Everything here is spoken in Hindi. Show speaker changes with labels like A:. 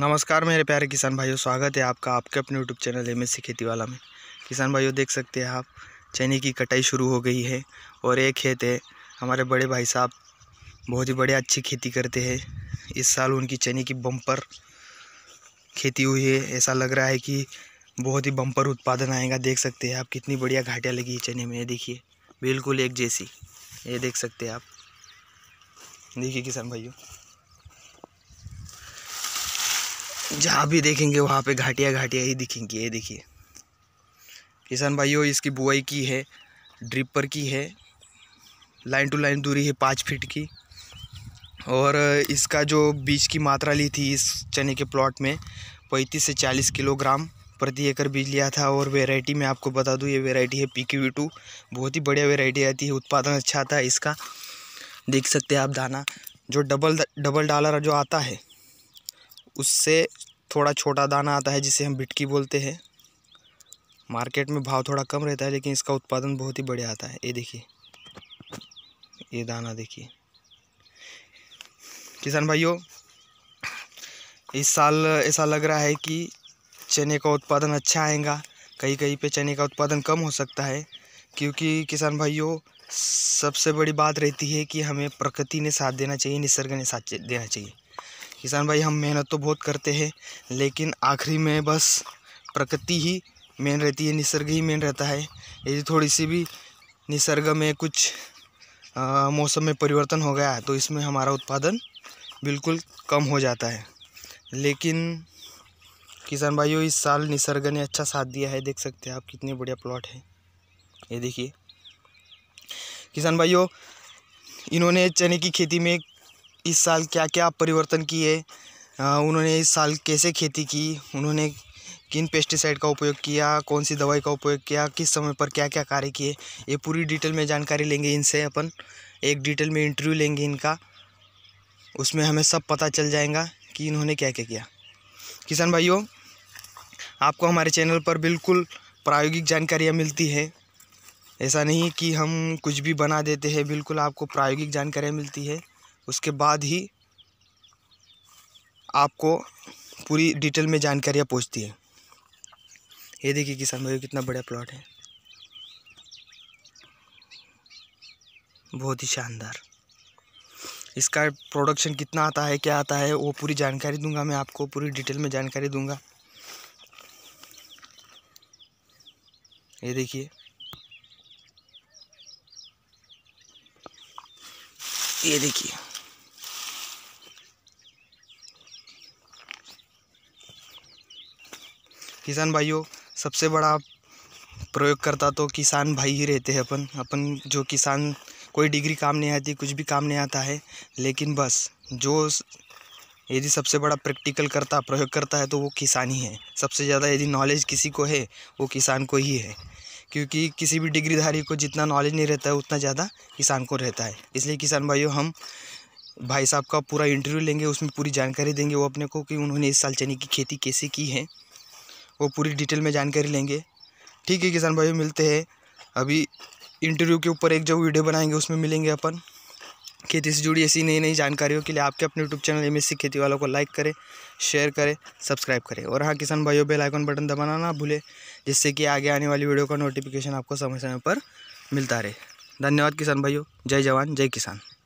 A: नमस्कार मेरे प्यारे किसान भाइयों स्वागत है आपका आपके अपने यूट्यूब चैनल एम एस खेती वाला में किसान भाइयों देख सकते हैं आप चने की कटाई शुरू हो गई है और एक खेत है हमारे बड़े भाई साहब बहुत ही बड़े अच्छी खेती करते हैं इस साल उनकी चने की बम्पर खेती हुई है ऐसा लग रहा है कि बहुत ही बम्पर उत्पादन आएगा देख सकते हैं आप कितनी बढ़िया घाटियाँ लगी है चने में देखिए बिल्कुल एक जैसी ये देख सकते हैं आप देखिए किसान भाइयों जहाँ भी देखेंगे वहाँ पे घाटिया घाटिया ही दिखेंगी ये देखिए किसान भाइयों इसकी बुआई की है ड्रिपर की है लाइन टू लाइन दूरी है पाँच फीट की और इसका जो बीज की मात्रा ली थी इस चने के प्लॉट में पैंतीस से चालीस किलोग्राम प्रति एकड़ बीज लिया था और वेराइटी मैं आपको बता दूँ ये वेराइटी है पी क्यू टू बहुत ही बढ़िया वेराइटी आती है उत्पादन अच्छा आता है इसका देख सकते हैं आप दाना जो डबल डबल डालर जो आता है उससे थोड़ा छोटा दाना आता है जिसे हम बिटकी बोलते हैं मार्केट में भाव थोड़ा कम रहता है लेकिन इसका उत्पादन बहुत ही बढ़िया आता है ये देखिए ये दाना देखिए किसान भाइयों इस साल ऐसा लग रहा है कि चने का उत्पादन अच्छा आएगा कहीं कहीं पे चने का उत्पादन कम हो सकता है क्योंकि किसान भाइयों सबसे बड़ी बात रहती है कि हमें प्रकृति ने साथ देना चाहिए निसर्ग ने साथ देना चाहिए किसान भाई हम मेहनत तो बहुत करते हैं लेकिन आखिरी में बस प्रकृति ही मेन रहती है निसर्ग ही मेन रहता है यदि थोड़ी सी भी निसर्ग में कुछ आ, मौसम में परिवर्तन हो गया तो इसमें हमारा उत्पादन बिल्कुल कम हो जाता है लेकिन किसान भाइयों इस साल निसर्ग ने अच्छा साथ दिया है देख सकते हैं आप कितने बढ़िया प्लॉट है ये देखिए किसान भाइयों इन्होंने चने की खेती में इस साल क्या क्या परिवर्तन किए उन्होंने इस साल कैसे खेती की उन्होंने किन पेस्टिसाइड का उपयोग किया कौन सी दवाई का उपयोग किया किस समय पर क्या क्या कार्य किए ये पूरी डिटेल में जानकारी लेंगे इनसे अपन एक डिटेल में इंटरव्यू लेंगे इनका उसमें हमें सब पता चल जाएगा कि इन्होंने क्या क्या किया किसान भाइयों आपको हमारे चैनल पर बिल्कुल प्रायोगिक जानकारियाँ मिलती है ऐसा नहीं कि हम कुछ भी बना देते हैं बिल्कुल आपको प्रायोगिक जानकारियाँ मिलती है उसके बाद ही आपको पूरी डिटेल में जानकारियाँ पहुँचती है ये देखिए किसान भाई कितना बड़ा प्लॉट है बहुत ही शानदार इसका प्रोडक्शन कितना आता है क्या आता है वो पूरी जानकारी दूंगा मैं आपको पूरी डिटेल में जानकारी दूंगा ये देखिए ये देखिए किसान भाइयों सबसे बड़ा प्रयोग करता तो किसान भाई ही रहते हैं अपन अपन जो किसान कोई डिग्री काम नहीं आती कुछ भी काम नहीं आता है लेकिन बस जो यदि सबसे बड़ा प्रैक्टिकल करता प्रयोग करता है तो वो किसान ही है सबसे ज़्यादा यदि नॉलेज किसी को है वो किसान को ही है क्योंकि किसी भी डिग्रीधारी को जितना नॉलेज नहीं रहता है उतना ज़्यादा किसान को रहता है इसलिए किसान भाइयों हम भाई साहब का पूरा इंटरव्यू लेंगे उसमें पूरी जानकारी देंगे वो अपने को कि उन्होंने इस साल चने की खेती कैसे की है वो पूरी डिटेल में जानकारी लेंगे ठीक है किसान भाई मिलते हैं अभी इंटरव्यू के ऊपर एक जो वीडियो बनाएंगे उसमें मिलेंगे अपन खेती से जुड़ी ऐसी नई नई जानकारियों के लिए आपके अपने यूट्यूब चैनल एम एस खेती वालों को लाइक करें शेयर करें सब्सक्राइब करें और हाँ किसान भाइयों बेल आइकन बटन दबाना ना भूलें जिससे कि आगे आने वाली वीडियो का नोटिफिकेशन आपको समय समय पर मिलता रहे धन्यवाद किसान भाइयों जय जवान जय किसान